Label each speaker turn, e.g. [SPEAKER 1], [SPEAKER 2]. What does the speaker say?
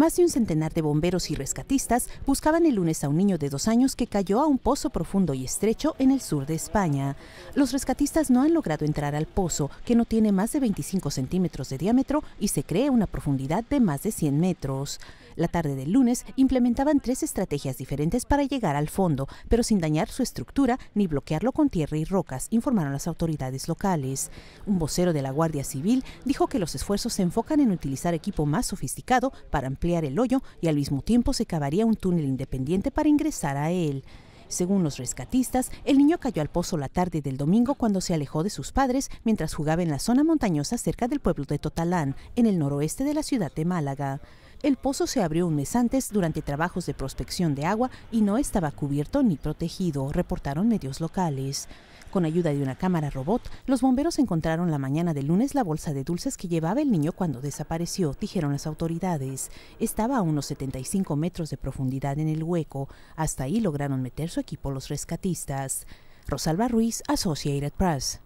[SPEAKER 1] Más de un centenar de bomberos y rescatistas buscaban el lunes a un niño de dos años que cayó a un pozo profundo y estrecho en el sur de España. Los rescatistas no han logrado entrar al pozo, que no tiene más de 25 centímetros de diámetro y se cree una profundidad de más de 100 metros. La tarde del lunes implementaban tres estrategias diferentes para llegar al fondo, pero sin dañar su estructura ni bloquearlo con tierra y rocas, informaron las autoridades locales. Un vocero de la Guardia Civil dijo que los esfuerzos se enfocan en utilizar equipo más sofisticado para ampliar el hoyo y al mismo tiempo se cavaría un túnel independiente para ingresar a él. Según los rescatistas, el niño cayó al pozo la tarde del domingo cuando se alejó de sus padres mientras jugaba en la zona montañosa cerca del pueblo de Totalán, en el noroeste de la ciudad de Málaga. El pozo se abrió un mes antes durante trabajos de prospección de agua y no estaba cubierto ni protegido, reportaron medios locales. Con ayuda de una cámara robot, los bomberos encontraron la mañana del lunes la bolsa de dulces que llevaba el niño cuando desapareció, dijeron las autoridades. Estaba a unos 75 metros de profundidad en el hueco. Hasta ahí lograron meter su equipo los rescatistas. Rosalba Ruiz, Associated Press.